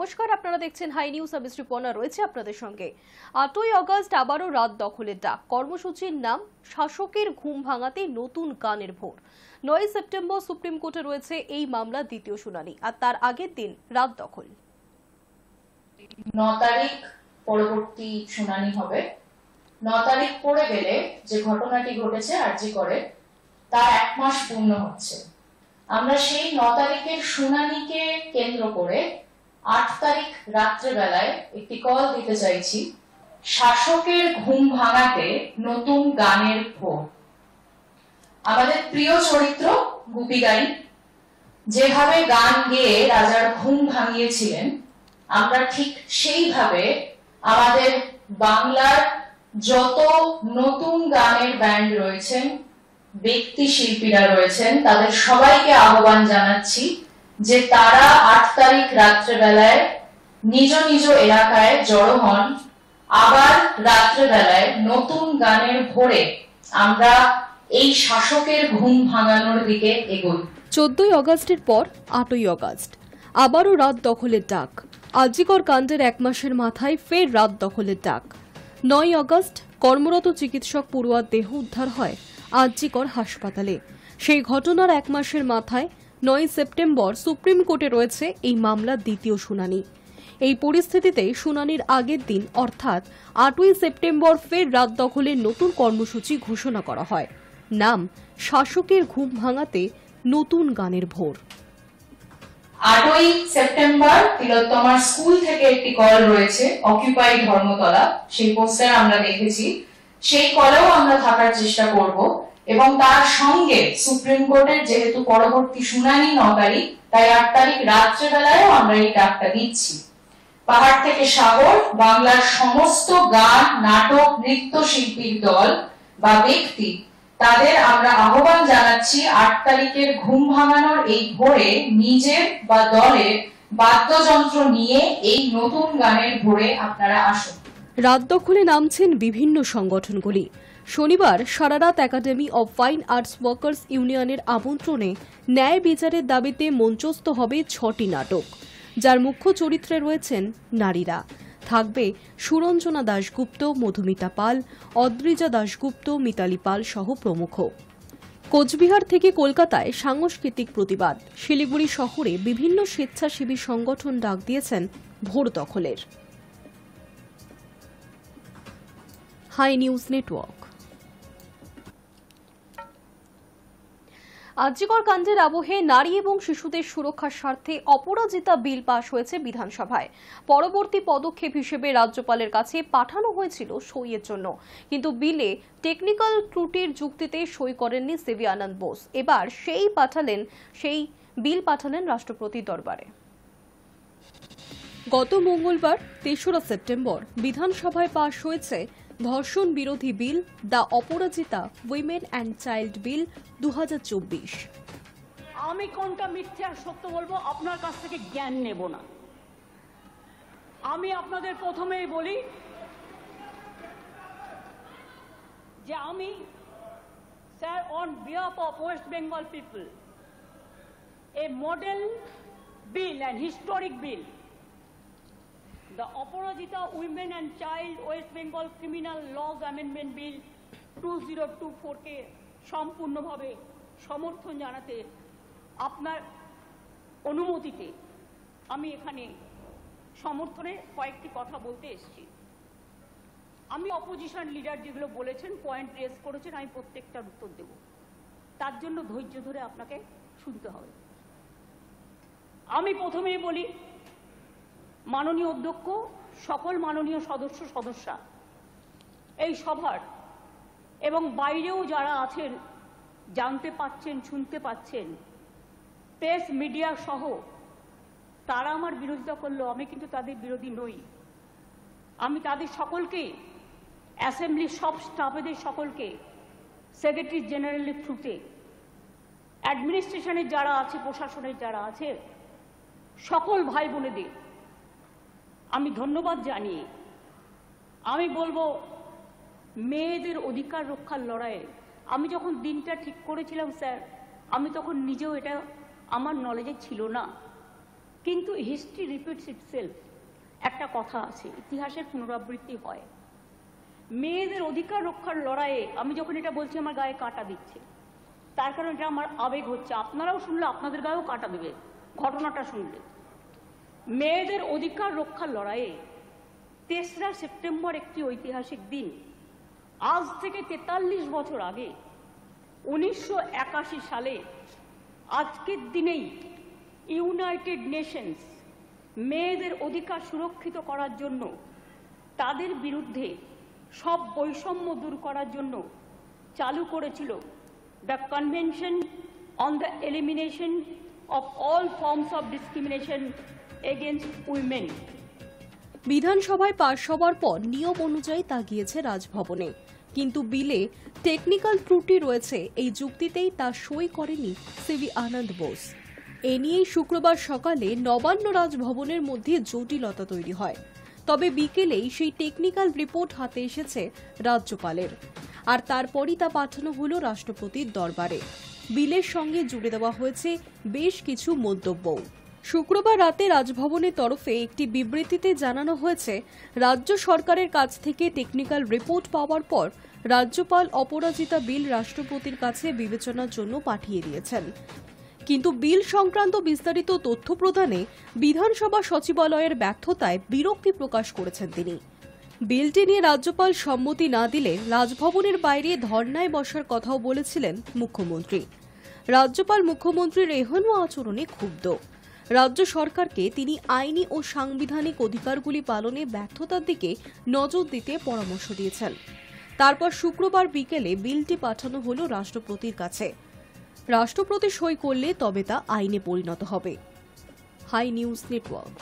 নমস্কার আপনারা দেখছেন হাই নিউজ আমি শ্রীপর্ণা রয়েছে আপনাদের সঙ্গে আটই অগস্ট আবারও রাত দখলের ডাক কর্মসূচির নাম শাসকের ঘুম ভাঙাতে নতুন গানের ভোর নয় সেপ্টেম্বর সুপ্রিম কোর্টে রয়েছে এই মামলা দ্বিতীয় শুনানি আর তার আগের দিন রাত দখল ন তারিখ পরবর্তী শুনানি হবে ন তারিখ পড়ে গেলে যে ঘটনাটি ঘটেছে আর্জি করে তার এক মাস পূর্ণ হচ্ছে আমরা সেই ন তারিখের শুনানিকে কেন্দ্র করে আট তারিখ রাত্রেবেলায় একটি কল দিতে চাইছি শাসকের ঘুম ভাঙাতে নতুন গানের ভোগ আমাদের প্রিয় চরিত্র গুপি গাই যেভাবে গান গেয়ে রাজার ঘুম ভাঙিয়েছিলেন আমরা ঠিক সেইভাবে আমাদের বাংলার যত নতুন গানের ব্যান্ড রয়েছেন ব্যক্তি শিল্পীরা রয়েছেন তাদের সবাইকে আহ্বান জানাচ্ছি যে তারা আট তারিখ রাত্রেবেলায় নিজ নিজ এলাকায় জড়ো হন আবার রাত্রেবেলায় নতুন গানের ভোরে আমরা এই শাসকের ঘুম ভাঙানোর দিকে এগোই চোদ্দই অগাস্টের পর আটই অগাস্ট আবারও রাত দখলের ডাক আজিকর কাণ্ডের এক মাসের মাথায় ফের রাত দখলের ডাক নয় অগাস্ট কর্মরত চিকিৎসক পড়ুয়ার দেহ উদ্ধার হয় আজিকর হাসপাতালে সেই ঘটনার এক মাসের মাথায় নয় সেপ্টেম্বর সুপ্রিম কোর্টে রয়েছে এই মামলার দ্বিতীয় শুনানি এই পরিস্থিতিতে শুনানির আগের দিন অর্থাৎ আটই সেপ্টেম্বর ফের রাত দখলের নতুন কর্মসূচি ঘোষণা করা হয় নাম শাসকের ঘুম ভাঙাতে নতুন গানের ভোর আটই সেপ্টেম্বর তিলোত্তমার স্কুল থেকে একটি কল রয়েছে অকিউপাই ধর্মতলা সেই পোস্টার আমরা দেখেছি সেই কলেও আমরা থাকার চেষ্টা করব এবং তার সঙ্গে সুপ্রিম কোর্টের যেহেতু পরবর্তী শুনানি ন তারিখ তাই আট তারিখ রাত্রেবেলায় আমরা এই ডাকটা দিচ্ছি পাহাড় থেকে সাগর বাংলার সমস্ত গান নাটক নৃত্য শিল্পীর দল বা ব্যক্তি তাদের আমরা আহ্বান জানাচ্ছি আট তারিখের ঘুম ভাঙানোর এই ভোরে নিজের বা দলের বাদ্যযন্ত্র নিয়ে এই নতুন গানের ভোরে আপনারা আসুন রাত দখলে নামছেন বিভিন্ন সংগঠনগুলি শনিবার সারারাত academy of fine arts workers ইউনিয়নের আমন্ত্রণে ন্যায় বিচারের দাবিতে মঞ্চস্থ হবে ছটি নাটক যার মুখ্য চরিত্রে রয়েছেন নারীরা থাকবে সুরঞ্জনা দাশগুপ্ত মধুমিতা পাল অদ্রিজা দাশগুপ্ত মিতালি পাল সহ প্রমুখ কোচবিহার থেকে কলকাতায় সাংস্কৃতিক প্রতিবাদ শিলিগুড়ি শহরে বিভিন্ন স্বেচ্ছাসেবী সংগঠন ডাক দিয়েছেন ভোর দখলের হাই নিউজ নেটওয়ার্ক আর্যিকর কাণ্ডের আবহে নারী এবং শিশুদের সুরক্ষার স্বার্থে অপরাজিতা বিল পাশ হয়েছে বিধানসভায় পরবর্তী পদক্ষেপ হিসেবে রাজ্যপালের কাছে পাঠানো হয়েছিল সইয়ের জন্য কিন্তু বিলে টেকনিক্যাল ত্রুটির যুক্তিতে সই করেননি সেভি আনন্দ বোস এবার সেই পাঠালেন সেই বিল পাঠালেন রাষ্ট্রপতির দরবারে গত মঙ্গলবার তেসরা সেপ্টেম্বর বিধানসভায় পাশ হয়েছে ধর্ষণ বিরোধী bill the Aparajita women and child bill দু আমি কোনটা মিথ্যে আর সত্য বলবো আপনার কাছ থেকে জ্ঞান নেব না আমি আপনাদের প্রথমেই বলি যে আমি sir on behalf of west Bengal people a model bill and historic bill the Aparajita women and child west Bengal criminal Laws amendment bill two zero two ফোরকে সম্পূর্ণভাবে সমর্থন জানাতে আপনার অনুমতিতে আমি এখানে সমর্থনে কয়েকটি কথা বলতে এসেছি আমি অপোজিশন লিডার যেগুলো বলেছেন পয়েন্ট রেস করেছেন আমি প্রত্যেকটার উত্তর দেব তার জন্য ধৈর্য ধরে আপনাকে শুনতে হবে আমি প্রথমেই বলি মাননীয় অধ্যক্ষ সকল মাননীয় সদস্য সদস্যা এই সভার এবং বাইরেও যারা আছেন জানতে পাচ্ছেন শুনতে পাচ্ছেন প্রেস মিডিয়া সহ তারা আমার বিরোধিতা করলো আমি কিন্তু তাদের বিরোধী নই আমি তাদের সকলকে অ্যাসেম্বলির সব স্টাফেদের সকলকে সেক্রেটারি জেনারেলের থ্রুতে অ্যাডমিনিস্ট্রেশনের যারা আছে প্রশাসনের যারা আছে সকল ভাই বোনেদের আমি ধন্যবাদ জানিয়ে আমি বলবো মেয়েদের অধিকার রক্ষার লড়াইয়ে আমি যখন দিনটা ঠিক করেছিলাম স্যার আমি তখন নিজেও এটা আমার নলেজে ছিল না কিন্তু হিস্ট্রি রিপিটস ইট একটা কথা আছে ইতিহাসের পুনরাবৃত্তি হয় মেয়েদের অধিকার রক্ষার লড়াইয়ে আমি যখন এটা বলছি আমার গায়ে কাঁটা দিচ্ছে তার কারণ এটা আমার আবেগ হচ্ছে আপনারাও শুনলে আপনাদের গায়েও কাঁটা দেবে ঘটনাটা শুনলে মেয়েদের অধিকার রক্ষার লড়াইয়ে তেসরা সেপ্টেম্বর একটি ঐতিহাসিক দিন আজ থেকে ৪৩ বছর আগে উনিশশো সালে আজকের দিনেই ইউনাইটেড নেশনস মেয়েদের অধিকার সুরক্ষিত করার জন্য তাদের বিরুদ্ধে সব বৈষম্য দূর করার জন্য চালু করেছিল the convention on the elimination of all forms of discrimination against women বিধানসভায় পাশ হওয়ার পর নিয়ম অনুযায়ী তা গিয়েছে রাজভবনে কিন্তু বিলে টেকনিক্যাল ত্রুটি রয়েছে এই যুক্তিতেই তা সই করেনি সিভি আনন্দ বোস এ নিয়েই শুক্রবার সকালে নবান্ন রাজভবনের মধ্যে জটিলতা তৈরি হয় তবে বিকেলেই সেই টেকনিক্যাল রিপোর্ট হাতে এসেছে রাজ্যপালের আর তারপরই তা পাঠানো হল রাষ্ট্রপতির দরবারে বিলের সঙ্গে জুড়ে দেওয়া হয়েছে বেশ কিছু মন্তব্যও শুক্রবার রাতে রাজভবনের তরফে একটি বিবৃতিতে জানানো হয়েছে রাজ্য সরকারের কাছ থেকে টেকনিক্যাল রিপোর্ট পাওয়ার পর রাজ্যপাল অপরাজিতা বিল রাষ্ট্রপতির কাছে বিবেচনার জন্য পাঠিয়ে দিয়েছেন কিন্তু বিল সংক্রান্ত বিস্তারিত তথ্য প্রদানে বিধানসভা সচিবালয়ের ব্যর্থতায় বিরক্তি প্রকাশ করেছেন তিনি বিলটি নিয়ে রাজ্যপাল সম্মতি না দিলে রাজভবনের বাইরে ধর্নায় বসার কথাও বলেছিলেন মুখ্যমন্ত্রী রাজ্যপাল মুখ্যমন্ত্রীর এহেন আচরণে ক্ষুব্ধ রাজ্য সরকারকে তিনি আইনি ও সাংবিধানিক অধিকারগুলি পালনে ব্যর্থতার দিকে নজর দিতে পরামর্শ দিয়েছেন তারপর শুক্রবার বিকেলে বিলটি পাঠানো হল রাষ্ট্রপতির কাছে রাষ্ট্রপতি সই করলে তবে তা আইনে পরিণত হবে হাই নিউজ নেটওয়ার্ক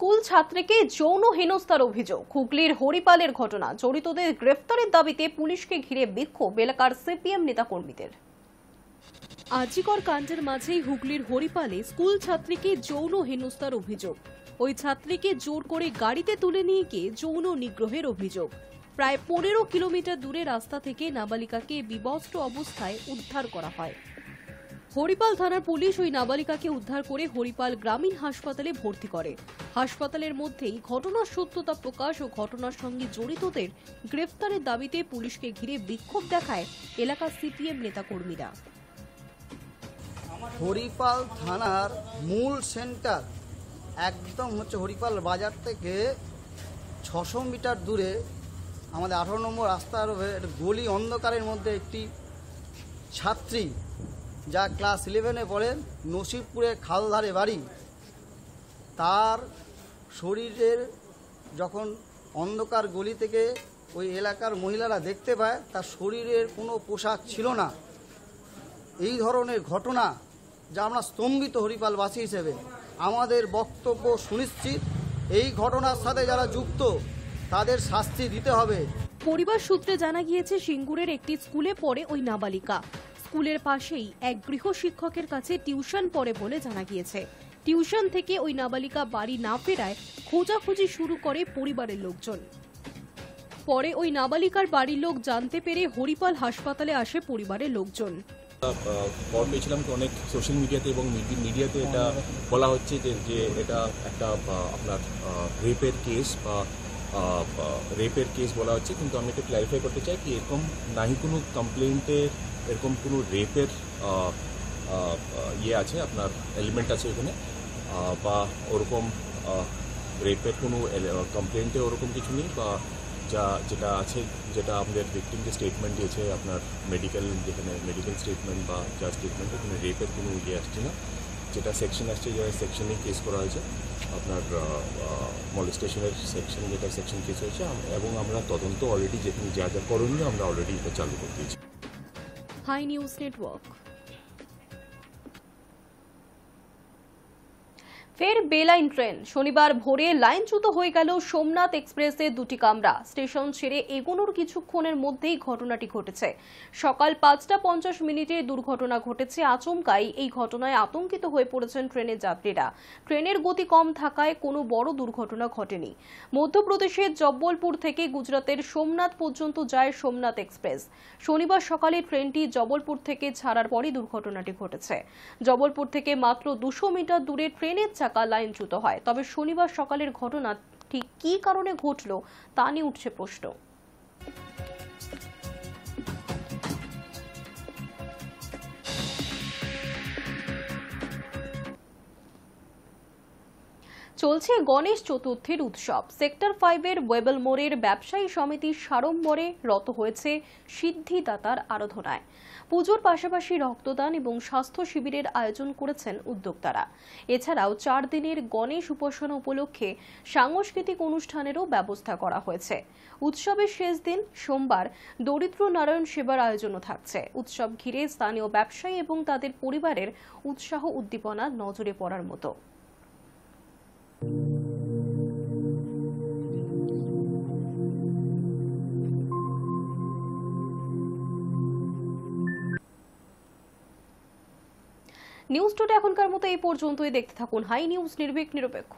স্কুল ছাত্রীকে যৌন হেনস্থার অভিযোগ হুগলির হরিপালের ঘটনা জড়িতদের গ্রেফতারের দাবিতে পুলিশকে ঘিরে বিক্ষোভ এলাকার সিপিএম নেতাকর্মীদের আজিকর কাণ্ডের মাঝেই হুগলির হরিপালে স্কুল ছাত্রীকে যৌন হেনস্থার অভিযোগ ওই ছাত্রীকে জোর করে গাড়িতে তুলে নিয়ে গিয়ে যৌন নিগ্রহের অভিযোগ প্রায় পনেরো কিলোমিটার দূরে রাস্তা থেকে নাবালিকাকে বিবস্ত্র অবস্থায় উদ্ধার করা হয় হরিপাল থানার পুলিশ ওই নাবালিকাকে উদ্ধার করে হরিপাল গ্রামীণ হাসপাতালে ভর্তি করে হাসপাতালের মধ্যেই ঘটনার সত্যতা প্রকাশ ও ঘটনার সঙ্গে জড়িতদের গ্রেফতারের দাবিতে পুলিশকে ঘিরে বিক্ষোভ দেখায় এলাকার সিপিএম নেতাকর্মীরা হরিপাল থানার মূল সেন্টার একদম হচ্ছে হরিপাল বাজার থেকে ছশো মিটার দূরে আমাদের আঠারো নম্বর রাস্তার গলি অন্ধকারের মধ্যে একটি ছাত্রী যা ক্লাস ইলেভেনে পড়েন নসিবপুরের খালধারে বাড়ি তার শরীরের যখন অন্ধকার গলি থেকে ওই এলাকার মহিলারা দেখতে পায় তার শরীরের কোনো পোশাক ছিল না এই ধরনের ঘটনা যা আমরা স্তম্ভিত হরিপালবাসী হিসেবে আমাদের বক্তব্য সুনিশ্চিত এই ঘটনার সাথে যারা যুক্ত তাদের শাস্তি দিতে হবে পরিবার সূত্রে জানা গিয়েছে সিঙ্গুরের একটি স্কুলে পড়ে ওই নাবালিকা স্কুলের পাশেই এক গৃহ শিক্ষকের কাছে টিউশন পড়ে বলে জানা গিয়েছে টিউশন থেকে ওই নাবালিকা বাড়ি না ফেরায় খোঁজাখুঁজি শুরু করে পরিবারের লোকজন পরে ওই নাবালিকার বাড়ির লোক জানতে পেরে হরিপাল হাসপাতালে আসে পরিবারের লোকজন খবর পেয়েছিলাম যে অনেক সোশ্যাল মিডিয়াতে এবং মিডিয়াতে এটা হ্যাঁ। বলা হচ্ছে যে যে এটা একটা আপনার রেপের কেস বা রেপের কেস বলা হচ্ছে কিন্তু আমি এটা ক্ল্যারিফাই করতে চাই কি এরকম নাহি কোনো কমপ্লেন্টের এরকম কোনো রেপের ইয়ে আছে আপনার এলিমেন্ট আছে এখানে বা ওরকম রেপের কোনো কমপ্লেন্টে ওরকম কিছু নেই বা যা যেটা আছে যেটা আমাদের ভিকটিম যে স্টেটমেন্ট দিয়েছে আপনার মেডিকেল যেখানে মেডিকেল স্টেটমেন্ট বা যা স্টেটমেন্ট ওখানে রেপের কোনো ইয়ে আসছে না যেটা সেকশন আসছে যে সেকশনে কেস করা হয়েছে আপনার মলিস্টেশনের সেকশন যেটা সেকশন কেস হয়েছে এবং আমরা তদন্ত অলরেডি যেখানে যা যা করণীয় আমরা অলরেডি এটা চালু করে দিয়েছি High News Network. ফের বেলাইন ট্রেন শনিবার ভোরে লাইনচ্যুত হয়ে গেল সোমনাথ এক্সপ্রেসের দুটি কামরা স্টেশন ছেড়ে এগোনোর কিছুক্ষণের মধ্যেই ঘটনাটি ঘটেছে সকাল পাঁচটা পঞ্চাশ মিনিটে দুর্ঘটনা ঘটেছে আচমকাই এই ঘটনায় আতঙ্কিত হয়ে পড়েছেন ট্রেনের যাত্রীরা ট্রেনের গতি কম থাকায় কোনো বড় দুর্ঘটনা ঘটেনি মধ্যপ্রদেশের জব্বলপুর থেকে গুজরাতের সোমনাথ পর্যন্ত যায় সোমনাথ এক্সপ্রেস শনিবার সকালে ট্রেনটি জবলপুর থেকে ছাড়ার পরই দুর্ঘটনাটি ঘটেছে জবলপুর থেকে মাত্র দুশো মিটার দূরে ট্রেনের চাকরি টাকা লাইনচ্যুত হয় তবে শনিবার সকালের ঘটনা ঠিক কি কারণে ঘটল তা নিয়ে উঠছে প্রশ্ন চলছে গণেশ চতুর্থীর উৎসব সেক্টর ফাইভের ওয়েবেল মোড়ের ব্যবসায়ী সমিতির সাড়ম্বরে রত হয়েছে সিদ্ধিদাতার আরাধনায় পুজোর পাশাপাশি রক্তদান এবং স্বাস্থ্য শিবিরের আয়োজন করেছেন উদ্যোক্তারা এছাড়াও চার দিনের গণেশ উপাসনা উপলক্ষে সাংস্কৃতিক অনুষ্ঠানেরও ব্যবস্থা করা হয়েছে উৎসবের শেষ দিন সোমবার দরিদ্র নারায়ণ সেবার আয়োজনও থাকছে উৎসব ঘিরে স্থানীয় ব্যবসায়ী এবং তাদের পরিবারের উৎসাহ উদ্দীপনা নজরে পড়ার মতো নিউজ টুডে এখনকার মতো এই পর্যন্তই দেখতে থাকুন হাই নিউজ নির্ভীক নিরপেক্ষ